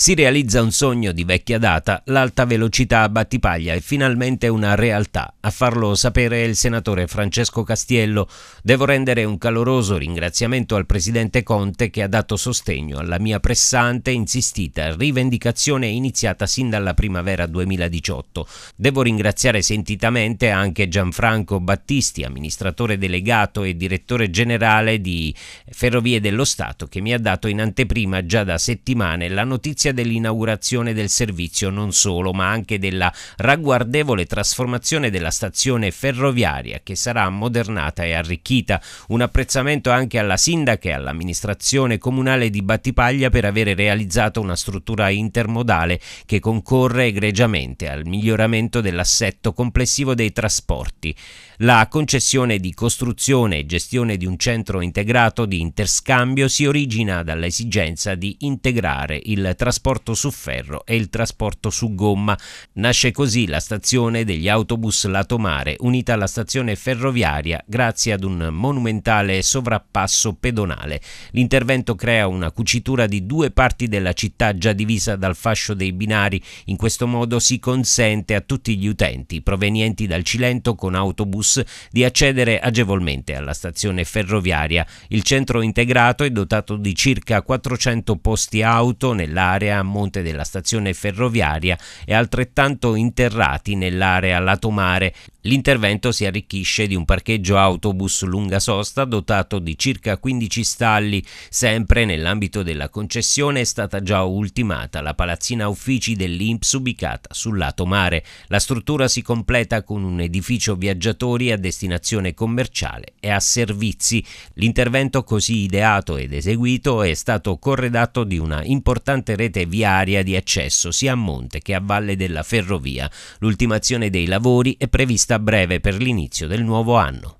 Si realizza un sogno di vecchia data, l'alta velocità a Battipaglia è finalmente una realtà. A farlo sapere il senatore Francesco Castiello. Devo rendere un caloroso ringraziamento al presidente Conte che ha dato sostegno alla mia pressante, e insistita rivendicazione iniziata sin dalla primavera 2018. Devo ringraziare sentitamente anche Gianfranco Battisti, amministratore delegato e direttore generale di Ferrovie dello Stato, che mi ha dato in anteprima già da settimane la notizia notizia dell'inaugurazione del servizio non solo, ma anche della ragguardevole trasformazione della stazione ferroviaria che sarà modernata e arricchita. Un apprezzamento anche alla sindaca e all'amministrazione comunale di Battipaglia per avere realizzato una struttura intermodale che concorre egregiamente al miglioramento dell'assetto complessivo dei trasporti. La concessione di costruzione e gestione di un centro integrato di interscambio si origina dall'esigenza di integrare il trasporto trasporto su ferro e il trasporto su gomma. Nasce così la stazione degli autobus lato mare, unita alla stazione ferroviaria grazie ad un monumentale sovrappasso pedonale. L'intervento crea una cucitura di due parti della città già divisa dal fascio dei binari. In questo modo si consente a tutti gli utenti provenienti dal Cilento con autobus di accedere agevolmente alla stazione ferroviaria. Il centro integrato è dotato di circa 400 posti auto nell'area nell'area a monte della stazione ferroviaria e altrettanto interrati nell'area lato mare. L'intervento si arricchisce di un parcheggio autobus lunga sosta dotato di circa 15 stalli. Sempre nell'ambito della concessione è stata già ultimata la palazzina uffici dell'Inps ubicata sul lato mare. La struttura si completa con un edificio viaggiatori a destinazione commerciale e a servizi. L'intervento così ideato ed eseguito è stato corredato di una importante rete rete viaria di accesso sia a monte che a valle della ferrovia. L'ultimazione dei lavori è prevista a breve per l'inizio del nuovo anno.